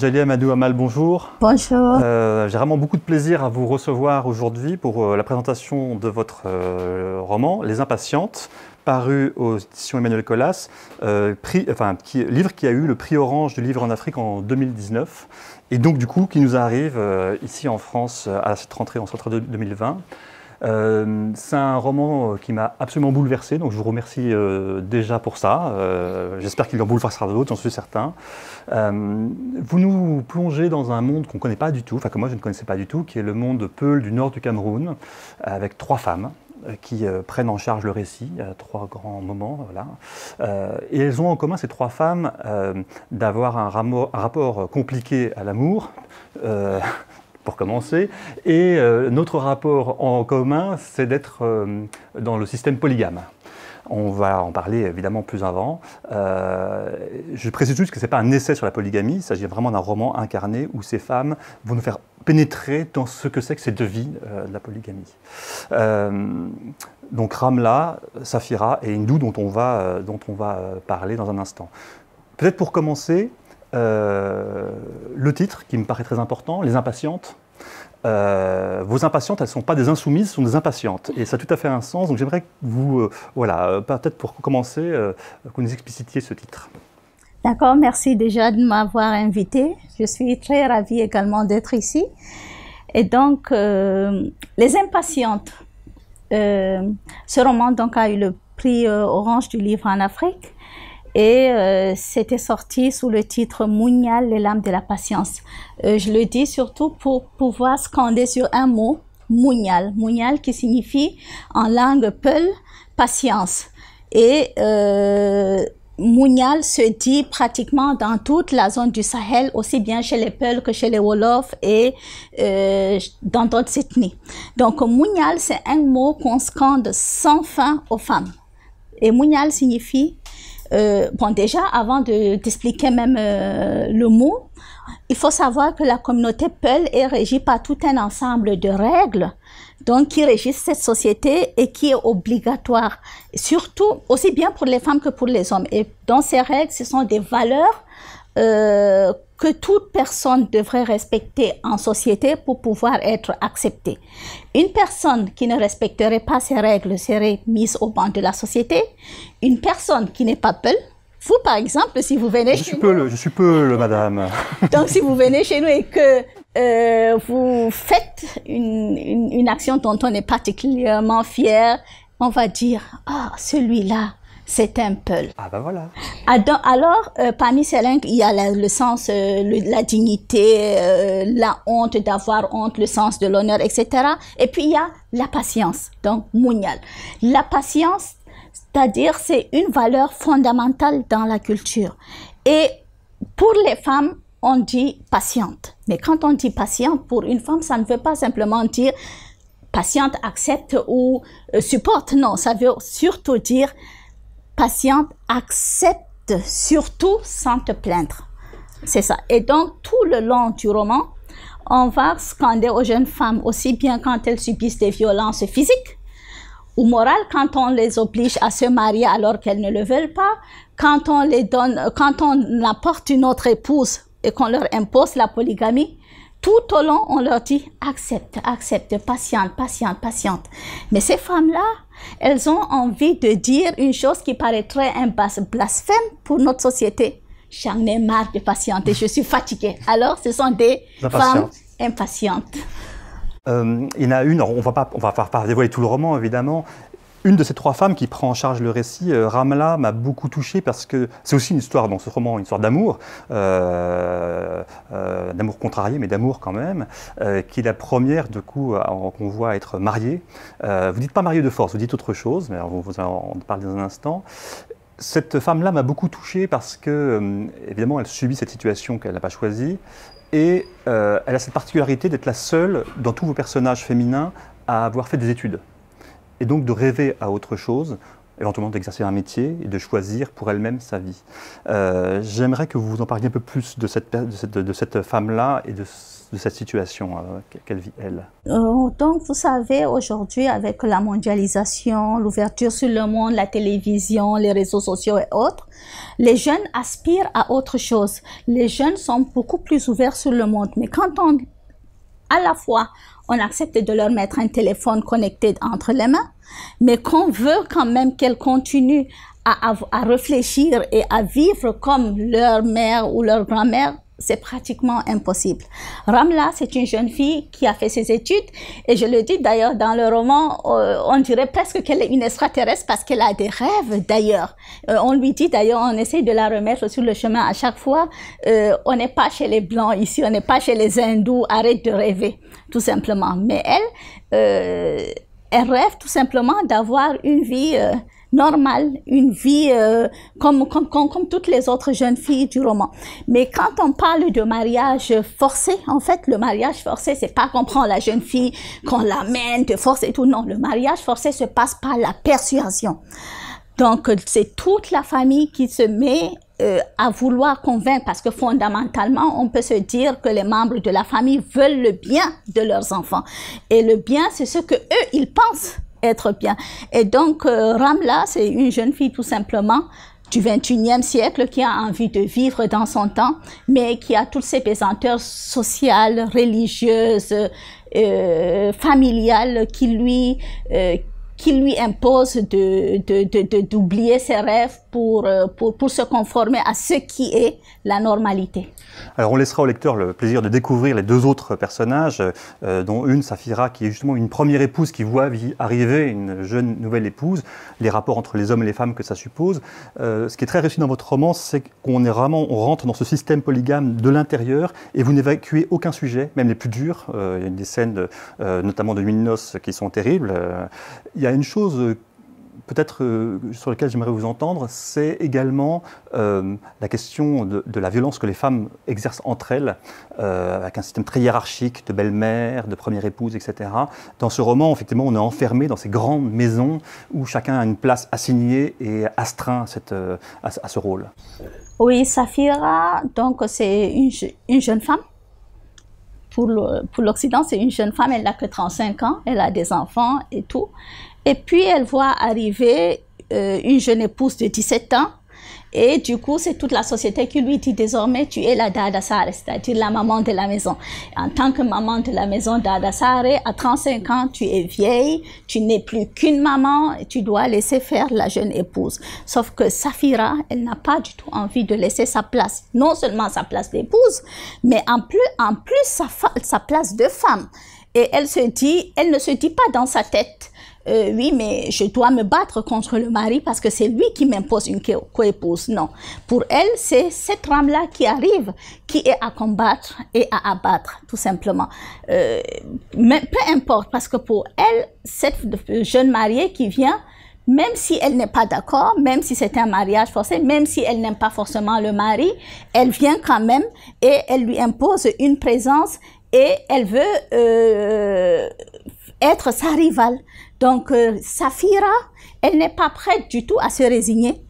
Jalia Madou Amal, bonjour. Bonjour. Euh, j'ai vraiment beaucoup de plaisir à vous recevoir aujourd'hui pour euh, la présentation de votre euh, roman Les Impatientes, paru aux éditions Emmanuel Colas, enfin, qui, livre qui a eu le prix Orange du livre en Afrique en 2019, et donc du coup qui nous arrive ici en France à cette rentrée en de 2020. Euh, c'est un roman euh, qui m'a absolument bouleversé, donc je vous remercie euh, déjà pour ça. J'espère qu'il en bouleversera d'autres, j'en suis certain. vous nous plongez dans un monde qu'on ne connaît pas du tout, enfin que moi je ne connaissais pas du tout, qui est le monde de Peul du nord du Cameroun, avec trois femmes qui prennent en charge le récit, trois grands moments. Voilà. et elles ont en commun, ces trois femmes, d'avoir un, un, rapport compliqué à l'amour, pour commencer. Et euh, notre rapport en commun, c'est d'être euh, dans le système polygame. On va en parler évidemment plus avant. Euh, je précise juste que ce n'est pas un essai sur la polygamie, il s'agit vraiment d'un roman incarné où ces femmes vont nous faire pénétrer dans ce que c'est que cette vie de la polygamie. donc Ramla, Safira et Indou, dont on va, dont on va parler dans un instant. Peut-être pour commencer, euh, le titre, qui me paraît très important, Les Impatientes. Euh, vos impatientes, elles ne sont pas des insoumises, elles sont des impatientes. Et ça a tout à fait un sens. Donc j'aimerais que vous, euh, voilà, peut-être pour commencer, que vous nous explicitiez ce titre. D'accord, merci déjà de m'avoir invité. Je suis très ravie également d'être ici. Et donc, Les Impatientes, ce roman donc, a eu le prix Orange du livre en Afrique et euh, c'était sorti sous le titre Mounial, les lames de la patience. Euh, je le dis surtout pour pouvoir scander sur un mot, Mounial. Mounial qui signifie en langue peul, patience. Et euh, se dit pratiquement dans toute la zone du Sahel, aussi bien chez les Peuls que chez les Wolofs et euh, dans d'autres ethnies. Donc Mounial, c'est un mot qu'on scande sans fin aux femmes. Et Mounial signifie euh, bon, déjà, avant de même euh, le mot, il faut savoir que la communauté Peul est régie par tout un ensemble de règles donc qui régissent cette société et qui est obligatoire, surtout aussi bien pour les femmes que pour les hommes. Et dans ces règles, ce sont des valeurs euh, que toute personne devrait respecter en société pour pouvoir être acceptée. Une personne qui ne respecterait pas ces règles serait mise au banc de la société. Une personne qui n'est pas peule vous, par exemple, si vous venez je chez nous... je suis peu madame. Donc, si vous venez chez nous et que euh, vous faites une, action dont on est particulièrement fier, on va dire, ah, celui-là, c'est un peu. Ah ben voilà. Ah, alors, euh, parmi ces langues, il y a le sens, de euh, la dignité, euh, la honte d'avoir honte, le sens de l'honneur, etc. Et puis il y a la patience, donc mounial. La patience, c'est-à-dire c'est une valeur fondamentale dans la culture. Et pour les femmes, on dit patiente. Mais quand on dit patiente pour une femme, ça ne veut pas simplement dire patiente accepte ou supporte. Non, ça veut surtout dire patiente accepte surtout sans te plaindre. C'est ça. Et donc, tout le long du roman, on va scander aux jeunes femmes, aussi bien quand elles subissent des violences physiques ou morales, quand on les oblige à se marier alors qu'elles ne le veulent pas, quand on les donne, quand on apporte une autre épouse et qu'on leur impose la polygamie, tout au long, on leur dit accepte, accepte, patiente, patiente, patiente. Mais ces femmes-là, elles ont envie de dire une chose qui paraîtrait un blasphème pour notre société. J'en ai marre de patienter, je suis fatiguée. Alors, ce sont des femmes impatientes. Euh, il y en a une, on va pas, on va pas, dévoiler tout le roman évidemment, une de ces trois femmes qui prend en charge le récit, euh, Ramla, m'a beaucoup touché parce que c'est aussi une histoire, dans ce roman, une histoire d'amour, euh, euh, d'amour contrarié, mais d'amour quand même, qui est la première, du coup, qu'on voit être mariée. vous ne dites pas mariée de force, vous dites autre chose, mais on vous en parle dans un instant cette femme-là m'a beaucoup touché parce que, évidemment, elle subit cette situation qu'elle n'a pas choisie. Et elle a cette particularité d'être la seule dans tous vos personnages féminins à avoir fait des études et donc de rêver à autre chose, éventuellement d'exercer un métier et de choisir pour elle-même sa vie. Euh, j'aimerais que vous vous en parliez un peu plus de cette, de cette, femme-là et de, cette situation euh, qu'elle vit, elle. Euh, donc, vous savez, aujourd'hui, avec la mondialisation, l'ouverture sur le monde, la télévision, les réseaux sociaux et autres, les jeunes aspirent à autre chose. Les jeunes sont beaucoup plus ouverts sur le monde. Mais quand on, à la fois, on accepte de leur mettre un téléphone connecté entre les mains, mais qu'on veut quand même qu'elles continuent à, réfléchir et à vivre comme leur mère ou leur grand-mère c'est pratiquement impossible. Ramla, c'est une jeune fille qui a fait ses études et je le dis d'ailleurs dans le roman, euh, on dirait presque qu'elle est une extraterrestre parce qu'elle a des rêves d'ailleurs. Euh, on lui dit d'ailleurs, on essaye de la remettre sur le chemin à chaque fois. Euh, on n'est pas chez les blancs ici, on n'est pas chez les hindous, arrête de rêver, tout simplement. Mais elle, elle rêve tout simplement d'avoir une vie normal, une vie euh, comme, comme, comme, toutes les autres jeunes filles du roman. Mais quand on parle de mariage forcé, en fait, le mariage forcé, c'est pas qu'on prend la jeune fille, qu'on l'amène de force et tout. Non, le mariage forcé se passe par la persuasion. Donc, c'est toute la famille qui se met euh, à vouloir convaincre, parce que fondamentalement, on peut se dire que les membres de la famille veulent le bien de leurs enfants. Et le bien, c'est ce que eux, ils pensent être bien. Et donc, euh, Ramla, c'est une jeune fille tout simplement du 21e siècle qui a envie de vivre dans son temps, mais qui a toutes ces pesanteurs sociales, religieuses, euh, familiales qui lui, euh, qui lui impose de d'oublier ses rêves euh, pour, pour, se conformer à ce qui est la normalité. Alors on laissera au lecteur le plaisir de découvrir les deux autres personnages, euh, dont une, Safira, qui est justement une première épouse qui voit arriver une jeune nouvelle épouse, les rapports entre les hommes et les femmes que ça suppose. Euh, ce qui est très réussi dans votre roman, c'est qu'on est vraiment, on rentre dans ce système polygame de l'intérieur et vous n'évacuez aucun sujet, même les plus durs. il y a des scènes, notamment de Minos, qui sont terribles. il a une chose euh, peut-être euh, sur laquelle j'aimerais vous entendre, c'est également euh, la question de, la violence que les femmes exercent entre elles, avec un système très hiérarchique de belle-mère, de première épouse, etc. Dans ce roman, effectivement, on est enfermé dans ces grandes maisons où chacun a une place assignée et astreint à, cette, à, ce rôle. Oui, Safira, donc c'est une, jeune femme. Pour l'Occident, c'est une jeune femme, elle n'a que 35 ans, elle a des enfants et tout. Et puis elle voit arriver euh, une jeune épouse de 17 ans. Et du coup, c'est toute la société qui lui dit désormais, tu es la Dadasare, c'est-à-dire la maman de la maison. En tant que maman de la maison Dadasare, à 35 ans, tu es vieille, tu n'es plus qu'une maman, et tu dois laisser faire la jeune épouse. Sauf que Safira, elle n'a pas du tout envie de laisser sa place, non seulement sa place d'épouse, mais en plus, en plus sa place de femme. Et elle se dit, elle ne se dit pas dans sa tête, euh, oui, mais je dois me battre contre le mari parce que c'est lui qui m'impose une coépouse. Non. Pour elle, c'est cette rame-là qui arrive, qui est à combattre et à abattre, tout simplement. Euh, mais peu importe, parce que pour elle, cette jeune mariée qui vient, même si elle n'est pas d'accord, même si c'est un mariage forcé, même si elle n'aime pas forcément le mari, elle vient quand même et elle lui impose une présence et elle veut euh, être sa rivale. Donc, euh, Saphira, elle n'est pas prête du tout à se résigner.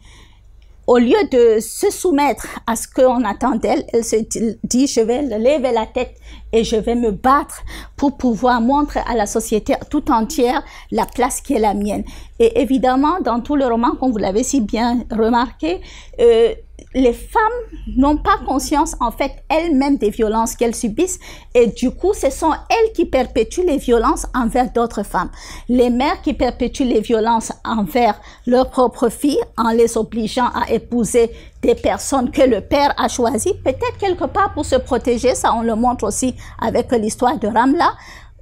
Au lieu de se soumettre à ce qu'on attend d'elle, elle se dit, je vais lever la tête et je vais me battre pour pouvoir montrer à la société tout entière la place qui est la mienne. Et évidemment, dans tout le roman, comme vous l'avez si bien remarqué, euh, les femmes n'ont pas conscience en fait elles-mêmes des violences qu'elles subissent et du coup ce sont elles qui perpétuent les violences envers d'autres femmes. Les mères qui perpétuent les violences envers leurs propres filles en les obligeant à épouser des personnes que le Père a choisies, peut-être quelque part pour se protéger, ça on le montre aussi avec l'histoire de Ramla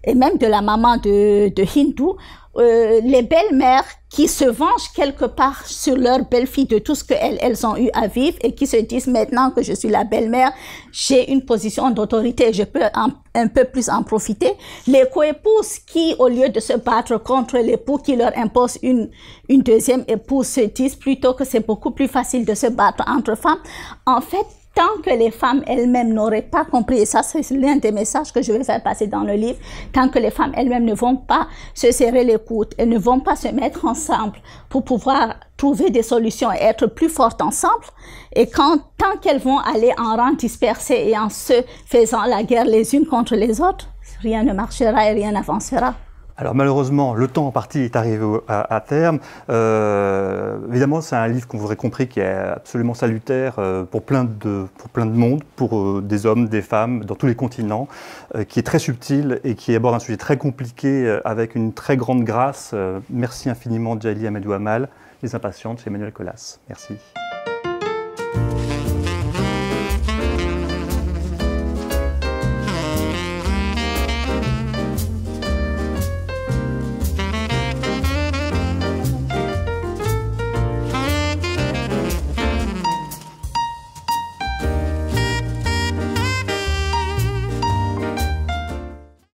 et même de la maman de, de Hindou, euh, les belles-mères qui se vengent quelque part sur leurs belles-filles de tout ce qu'elles elles ont eu à vivre et qui se disent maintenant que je suis la belle-mère, j'ai une position d'autorité, je peux un peu plus en profiter. Les co-épouses qui, au lieu de se battre contre l'époux qui leur impose une, une deuxième épouse, se disent plutôt que c'est beaucoup plus facile de se battre entre femmes. En fait, tant que les femmes elles-mêmes n'auraient pas compris, et ça c'est l'un des messages que je vais faire passer dans le livre, tant que les femmes elles-mêmes ne vont pas se serrer les coudes, elles ne vont pas se mettre ensemble pour pouvoir trouver des solutions et être plus fortes ensemble, et quand, tant qu'elles vont aller en rang dispersé et en se faisant la guerre les unes contre les autres, rien ne marchera et rien n'avancera. Alors malheureusement, le temps en partie est arrivé à, terme. Euh, évidemment, c'est un livre qu'on voudrait compris qui est absolument salutaire euh, pour, plein de, pour plein de monde, pour euh, des hommes, des femmes, dans tous les continents, qui est très subtil et qui aborde un sujet très compliqué avec une très grande grâce. merci infiniment, Djali Amadou Amal, Les Impatientes, chez Emmanuel Colas. Merci.